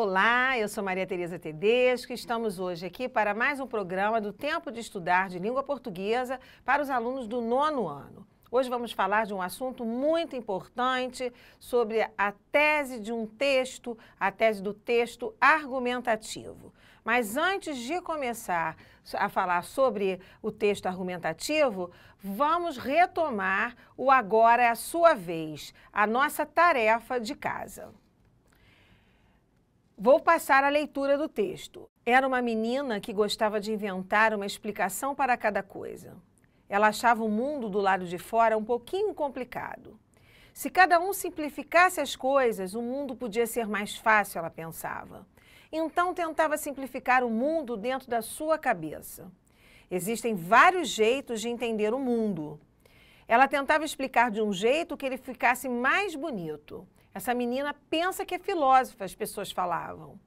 Olá, eu sou Maria Tereza Tedesco. Estamos hoje aqui para mais um programa do Tempo de Estudar de Língua Portuguesa para os alunos do nono ano. Hoje vamos falar de um assunto muito importante sobre a tese de um texto, a tese do texto argumentativo. Mas antes de começar a falar sobre o texto argumentativo, vamos retomar o Agora é a Sua Vez, a nossa tarefa de casa. Vou passar a leitura do texto. Era uma menina que gostava de inventar uma explicação para cada coisa. Ela achava o mundo do lado de fora um pouquinho complicado. Se cada um simplificasse as coisas, o mundo podia ser mais fácil, ela pensava. Então tentava simplificar o mundo dentro da sua cabeça. Existem vários jeitos de entender o mundo. Ela tentava explicar de um jeito que ele ficasse mais bonito. Essa menina pensa que é filósofa, as pessoas falavam.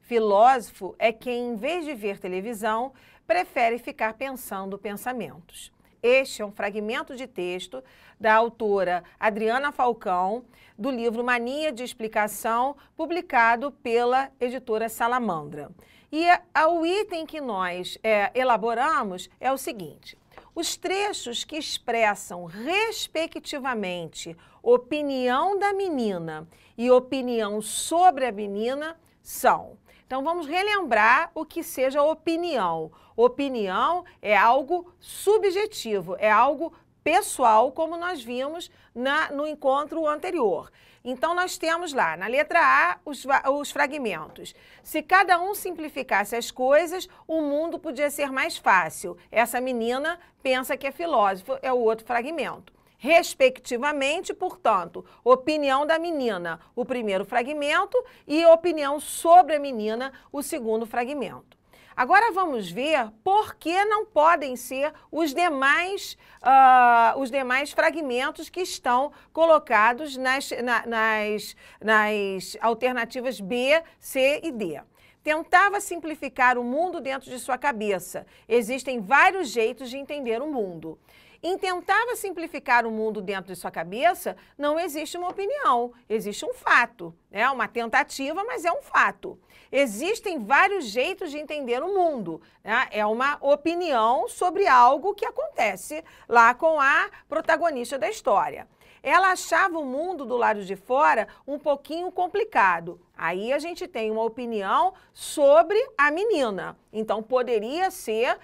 Filósofo é quem, em vez de ver televisão, prefere ficar pensando pensamentos. Este é um fragmento de texto da autora Adriana Falcão, do livro Mania de Explicação, publicado pela editora Salamandra. E o item que nós é, elaboramos é o seguinte: os trechos que expressam, respectivamente, opinião da menina e opinião sobre a menina são. Então vamos relembrar o que seja opinião. Opinião é algo subjetivo, é algo pessoal, como nós vimos na, no encontro anterior. Então, nós temos lá, na letra A, os, os fragmentos. Se cada um simplificasse as coisas, o mundo podia ser mais fácil. Essa menina pensa que é filósofo, é o outro fragmento respectivamente, portanto, opinião da menina, o primeiro fragmento, e opinião sobre a menina, o segundo fragmento. Agora vamos ver por que não podem ser os demais, uh, os demais fragmentos que estão colocados nas, na, nas, nas alternativas B, C e D tentava simplificar o mundo dentro de sua cabeça. Existem vários jeitos de entender o mundo intentava simplificar o mundo dentro de sua cabeça, não existe uma opinião, existe um fato. É uma tentativa, mas é um fato. Existem vários jeitos de entender o mundo. Né? É uma opinião sobre algo que acontece lá com a protagonista da história ela achava o mundo do lado de fora um pouquinho complicado. Aí a gente tem uma opinião sobre a menina. Então poderia ser,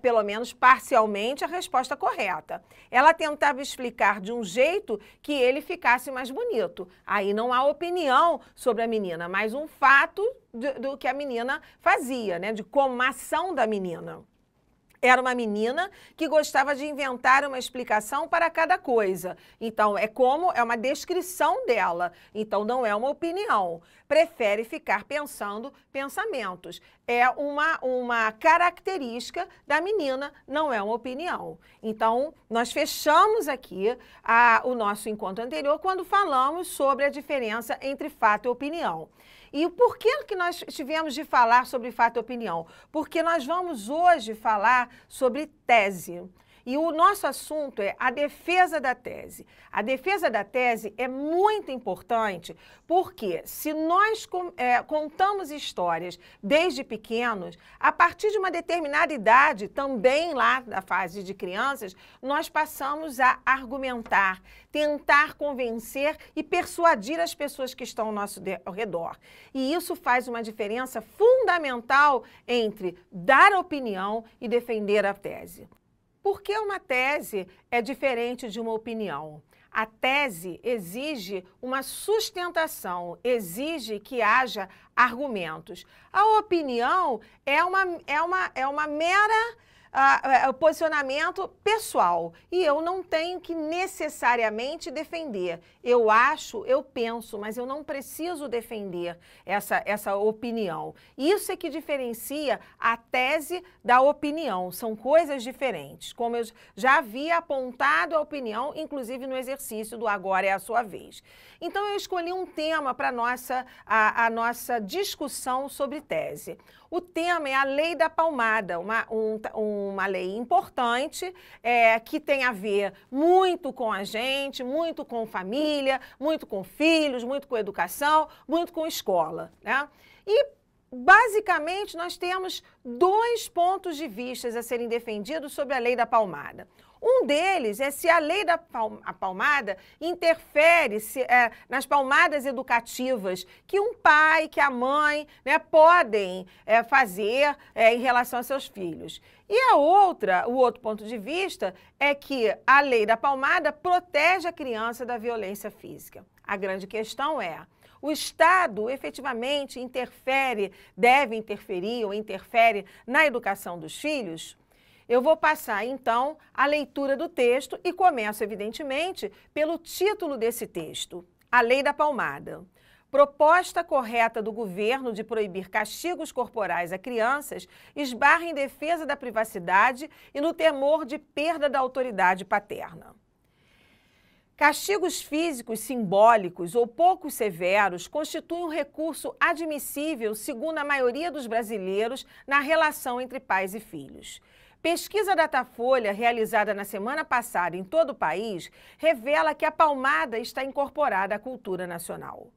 pelo menos parcialmente, a resposta correta. Ela tentava explicar de um jeito que ele ficasse mais bonito. Aí não há opinião sobre a menina, mas um fato do, do que a menina fazia, né? De como ação da menina era uma menina que gostava de inventar uma explicação para cada coisa. Então, é como é uma descrição dela. Então, não é uma opinião. Prefere ficar pensando pensamentos. É uma, uma característica da menina, não é uma opinião. Então, nós fechamos aqui a, ah, o nosso encontro anterior quando falamos sobre a diferença entre fato e opinião. E por que, que nós tivemos de falar sobre fato e opinião? Porque nós vamos hoje falar sobre tese. E o nosso assunto é a defesa da tese. A defesa da tese é muito importante porque, se nós é, contamos histórias desde pequenos, a partir de uma determinada idade, também lá na fase de crianças, nós passamos a argumentar, tentar convencer e persuadir as pessoas que estão ao nosso ao redor. E isso faz uma diferença fundamental entre dar opinião e defender a tese. Por que uma tese é diferente de uma opinião? A tese exige uma sustentação, exige que haja argumentos. A opinião é uma, é uma, é uma mera a, posicionamento pessoal e eu não tenho que necessariamente defender. Eu acho, eu penso, mas eu não preciso defender essa, essa opinião. Isso é que diferencia a tese da opinião. São coisas diferentes. Como eu já havia apontado a opinião, inclusive no exercício do agora é a sua vez. Então eu escolhi um tema para nossa a, a nossa discussão sobre tese. O tema é a lei da palmada, uma, um, um uma lei importante é, que tem a ver muito com a gente, muito com família, muito com filhos, muito com educação, muito com escola. Né? E basicamente nós temos dois pontos de vista a serem defendidos sobre a lei da palmada. Um deles é se a lei da palma, a palmada interfere se, é, nas palmadas educativas que um pai, que a mãe né, podem é, fazer é, em relação a seus filhos. E a outra, o outro ponto de vista é que a lei da palmada protege a criança da violência física. A grande questão é, o Estado efetivamente interfere, deve interferir ou interfere na educação dos filhos? Eu vou passar então a leitura do texto e começo, evidentemente, pelo título desse texto: A Lei da Palmada. Proposta correta do governo de proibir castigos corporais a crianças esbarra em defesa da privacidade e no temor de perda da autoridade paterna. Castigos físicos simbólicos ou pouco severos constituem um recurso admissível, segundo a maioria dos brasileiros, na relação entre pais e filhos. Pesquisa Datafolha, realizada na semana passada em todo o país, revela que a palmada está incorporada à cultura nacional.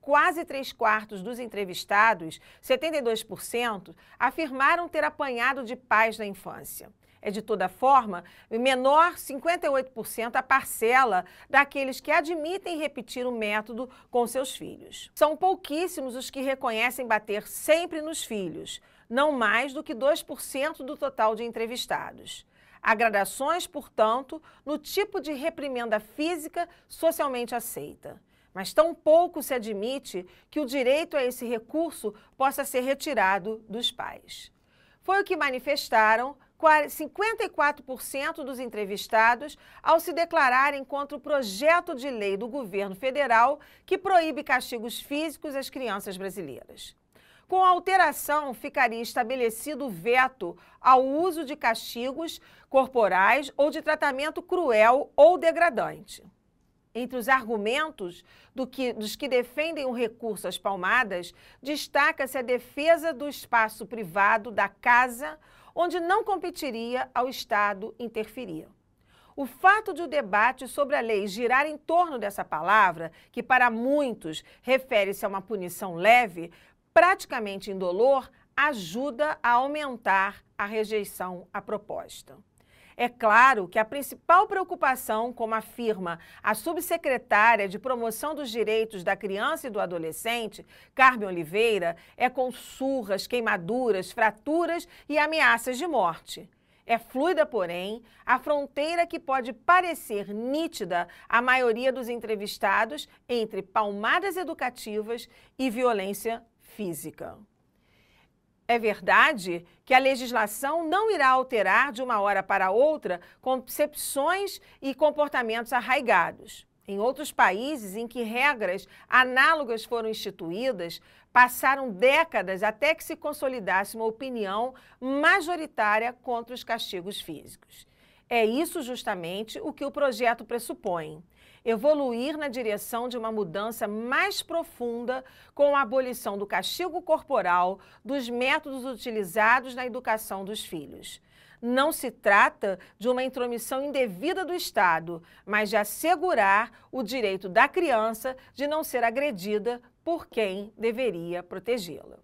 Quase três quartos dos entrevistados, 72%, afirmaram ter apanhado de pais na infância. É, de toda forma, menor 58% a parcela daqueles que admitem repetir o método com seus filhos. São pouquíssimos os que reconhecem bater sempre nos filhos não mais do que 2% do total de entrevistados. Agradações, portanto, no tipo de reprimenda física socialmente aceita. Mas tão pouco se admite que o direito a esse recurso possa ser retirado dos pais. Foi o que manifestaram 54% dos entrevistados ao se declararem contra o projeto de lei do governo federal que proíbe castigos físicos às crianças brasileiras. Com a alteração, ficaria estabelecido veto ao uso de castigos corporais ou de tratamento cruel ou degradante. Entre os argumentos do que, dos que defendem o recurso às palmadas, destaca-se a defesa do espaço privado da casa, onde não competiria ao Estado interferir. O fato de o debate sobre a lei girar em torno dessa palavra, que para muitos refere-se a uma punição leve, praticamente indolor ajuda a aumentar a rejeição à proposta. É claro que a principal preocupação, como afirma a subsecretária de Promoção dos Direitos da Criança e do Adolescente, Carmen Oliveira, é com surras, queimaduras, fraturas e ameaças de morte. É fluida, porém, a fronteira que pode parecer nítida à maioria dos entrevistados entre palmadas educativas e violência física. É verdade que a legislação não irá alterar de uma hora para outra concepções e comportamentos arraigados. Em outros países em que regras análogas foram instituídas, passaram décadas até que se consolidasse uma opinião majoritária contra os castigos físicos. É isso justamente o que o projeto pressupõe. Evoluir na direção de uma mudança mais profunda com a abolição do castigo corporal, dos métodos utilizados na educação dos filhos. Não se trata de uma intromissão indevida do Estado, mas de assegurar o direito da criança de não ser agredida por quem deveria protegê-la.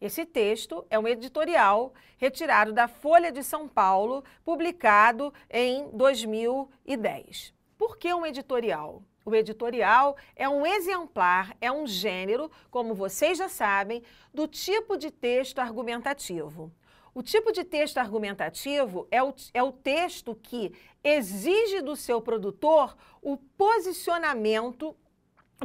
Esse texto é um editorial retirado da Folha de São Paulo, publicado em 2010. Por que um editorial? O editorial é um exemplar, é um gênero, como vocês já sabem, do tipo de texto argumentativo. O tipo de texto argumentativo é o, é o texto que exige do seu produtor o posicionamento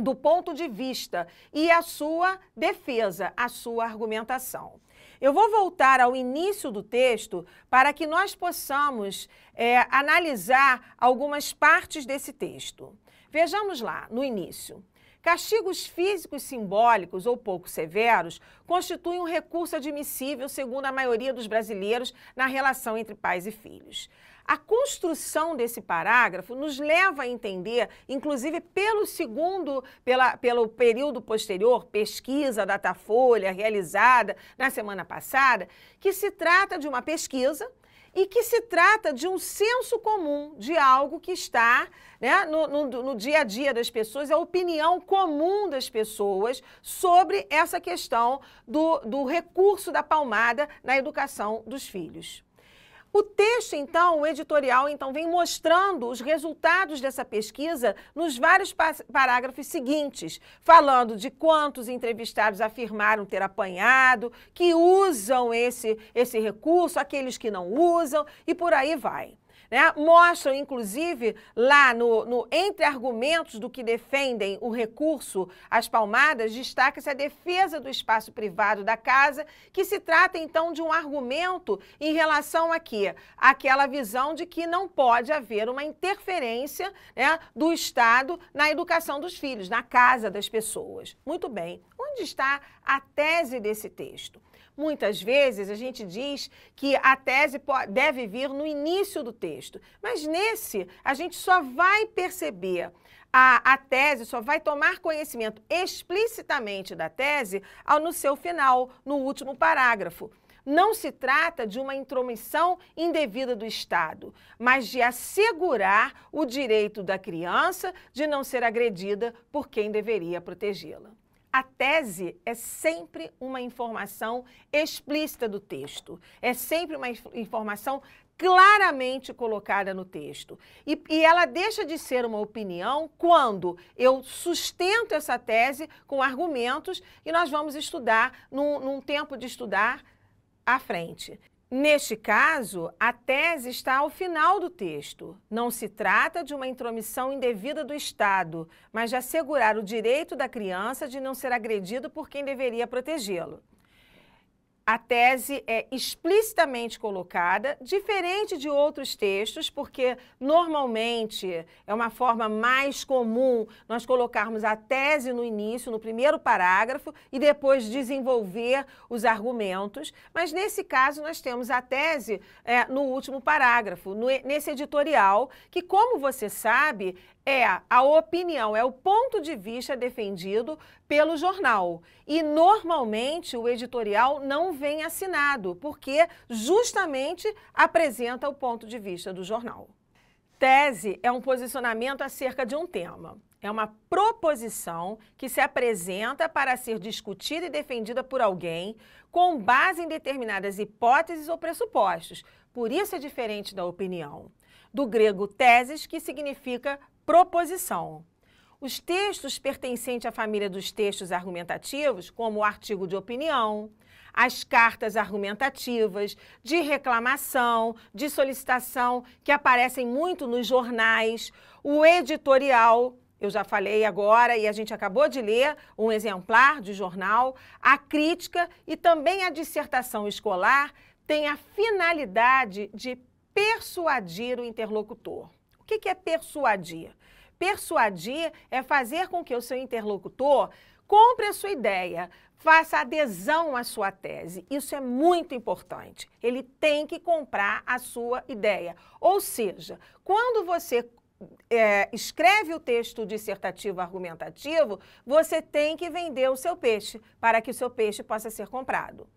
do ponto de vista e a sua defesa, a sua argumentação. Eu vou voltar ao início do texto para que nós possamos é, analisar algumas partes desse texto. Vejamos lá, no início. Castigos físicos simbólicos ou pouco severos constituem um recurso admissível, segundo a maioria dos brasileiros, na relação entre pais e filhos. A construção desse parágrafo nos leva a entender, inclusive pelo segundo, pela, pelo período posterior, pesquisa Datafolha realizada na semana passada, que se trata de uma pesquisa e que se trata de um senso comum, de algo que está né, no, no, no, dia a dia das pessoas, é a opinião comum das pessoas sobre essa questão do, do recurso da palmada na educação dos filhos. O texto, então, o editorial, então, vem mostrando os resultados dessa pesquisa nos vários parágrafos seguintes, falando de quantos entrevistados afirmaram ter apanhado, que usam esse, esse recurso, aqueles que não usam, e por aí vai. Né? Mostram, inclusive, lá no, no entre argumentos do que defendem o recurso às palmadas, destaca-se a defesa do espaço privado da casa, que se trata, então, de um argumento em relação a quê? Aquela visão de que não pode haver uma interferência né, do Estado na educação dos filhos, na casa das pessoas. Muito bem, onde está a tese desse texto? Muitas vezes a gente diz que a tese deve vir no início do texto, mas nesse a gente só vai perceber a, a, tese só vai tomar conhecimento explicitamente da tese ao, no seu final, no último parágrafo. Não se trata de uma intromissão indevida do Estado, mas de assegurar o direito da criança de não ser agredida por quem deveria protegê-la a tese é sempre uma informação explícita do texto, é sempre uma informação claramente colocada no texto. E, e, ela deixa de ser uma opinião quando eu sustento essa tese com argumentos e nós vamos estudar num, num tempo de estudar à frente. Neste caso, a tese está ao final do texto. Não se trata de uma intromissão indevida do Estado, mas de assegurar o direito da criança de não ser agredido por quem deveria protegê-lo a tese é explicitamente colocada, diferente de outros textos, porque normalmente é uma forma mais comum nós colocarmos a tese no início, no primeiro parágrafo, e depois desenvolver os argumentos. Mas nesse caso, nós temos a tese é, no último parágrafo, no, nesse editorial, que, como você sabe, é a opinião, é o ponto de vista defendido pelo jornal. E normalmente o editorial não vem assinado, porque justamente apresenta o ponto de vista do jornal. Tese é um posicionamento acerca de um tema. É uma proposição que se apresenta para ser discutida e defendida por alguém com base em determinadas hipóteses ou pressupostos. Por isso é diferente da opinião do grego teses, que significa proposição. Os textos pertencentes à família dos textos argumentativos, como o artigo de opinião, as cartas argumentativas, de reclamação, de solicitação, que aparecem muito nos jornais, o editorial, eu já falei agora e a gente acabou de ler um exemplar de jornal, a crítica e também a dissertação escolar tem a finalidade de persuadir o interlocutor que, que é persuadir? Persuadir é fazer com que o seu interlocutor compre a sua ideia, faça adesão à sua tese. Isso é muito importante. Ele tem que comprar a sua ideia. Ou seja, quando você é, escreve o texto dissertativo argumentativo, você tem que vender o seu peixe para que o seu peixe possa ser comprado.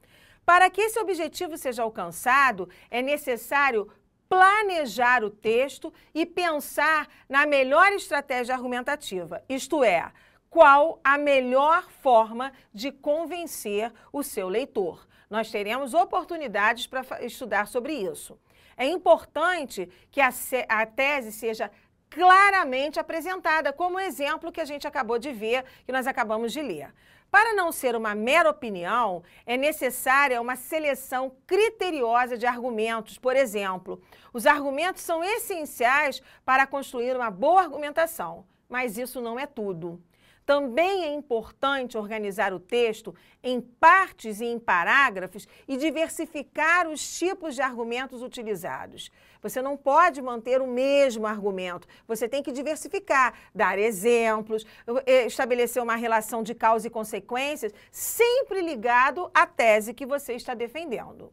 Para que esse objetivo seja alcançado, é necessário planejar o texto e pensar na melhor estratégia argumentativa, isto é, qual a melhor forma de convencer o seu leitor. Nós teremos oportunidades para estudar sobre isso. É importante que a, a tese seja claramente apresentada, como o exemplo que a gente acabou de ver, que nós acabamos de ler. Para não ser uma mera opinião, é necessária uma seleção criteriosa de argumentos. Por exemplo, os argumentos são essenciais para construir uma boa argumentação, mas isso não é tudo. Também é importante organizar o texto em partes e em parágrafos e diversificar os tipos de argumentos utilizados. Você não pode manter o mesmo argumento. Você tem que diversificar, dar exemplos, eh, estabelecer uma relação de causa e consequências, sempre ligado à tese que você está defendendo.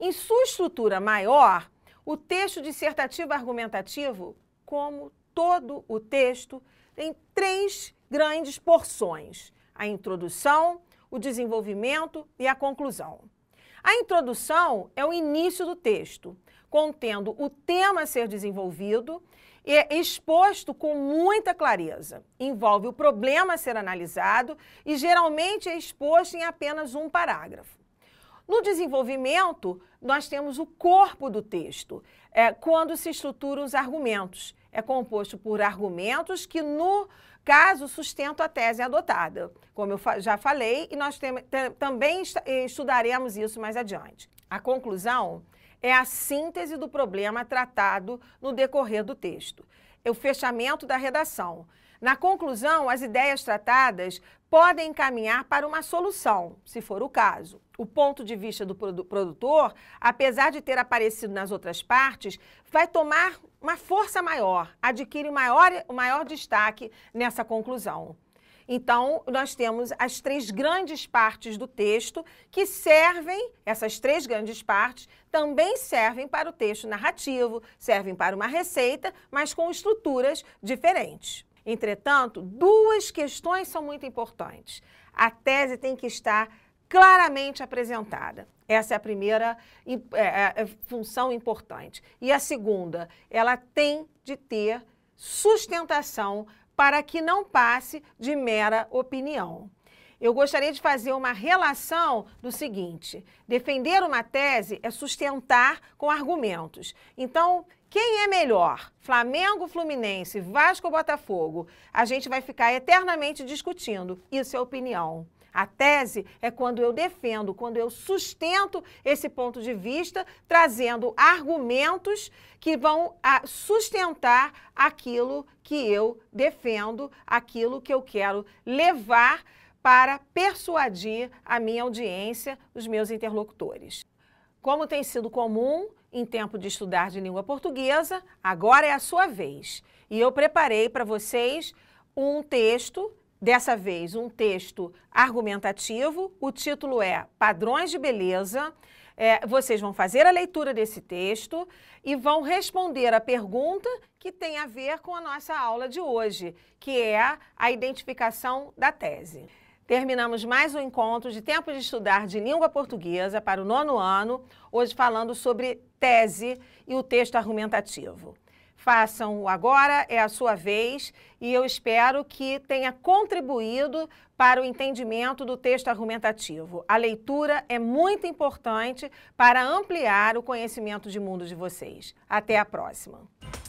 Em sua estrutura maior, o texto dissertativo argumentativo, como todo o texto, tem três grandes porções: a introdução, o desenvolvimento e a conclusão. A introdução é o início do texto, contendo o tema a ser desenvolvido e é exposto com muita clareza. Envolve o problema a ser analisado e geralmente é exposto em apenas um parágrafo. No desenvolvimento, nós temos o corpo do texto, é, quando se estruturam os argumentos. É composto por argumentos que, no caso sustento a tese adotada. Como eu já falei, e nós também eh, estudaremos isso mais adiante. A conclusão é a síntese do problema tratado no decorrer do texto. É o fechamento da redação. Na conclusão, as ideias tratadas podem encaminhar para uma solução, se for o caso. O ponto de vista do produtor, apesar de ter aparecido nas outras partes, vai tomar uma força maior, adquire maior, maior destaque nessa conclusão. Então, nós temos as três grandes partes do texto que servem, essas três grandes partes também servem para o texto narrativo, servem para uma receita, mas com estruturas diferentes. Entretanto, duas questões são muito importantes. A tese tem que estar claramente apresentada. Essa é a primeira é, é, é, função importante. E a segunda, ela tem de ter sustentação para que não passe de mera opinião. Eu gostaria de fazer uma relação do seguinte: defender uma tese é sustentar com argumentos. Então, quem é melhor? Flamengo, Fluminense, Vasco ou Botafogo? A gente vai ficar eternamente discutindo. Isso é opinião. A tese é quando eu defendo, quando eu sustento esse ponto de vista, trazendo argumentos que vão ah, sustentar aquilo que eu defendo, aquilo que eu quero levar para persuadir a minha audiência, os meus interlocutores. Como tem sido comum, em tempo de estudar de língua portuguesa, agora é a sua vez. E eu preparei para vocês um texto, dessa vez um texto argumentativo. O título é Padrões de Beleza. É, vocês vão fazer a leitura desse texto e vão responder a pergunta que tem a ver com a nossa aula de hoje, que é a identificação da tese terminamos mais um encontro de Tempo de Estudar de Língua Portuguesa para o nono ano, hoje falando sobre tese e o texto argumentativo. Façam-o agora, é a sua vez, e eu espero que tenha contribuído para o entendimento do texto argumentativo. A leitura é muito importante para ampliar o conhecimento de mundo de vocês. Até a próxima!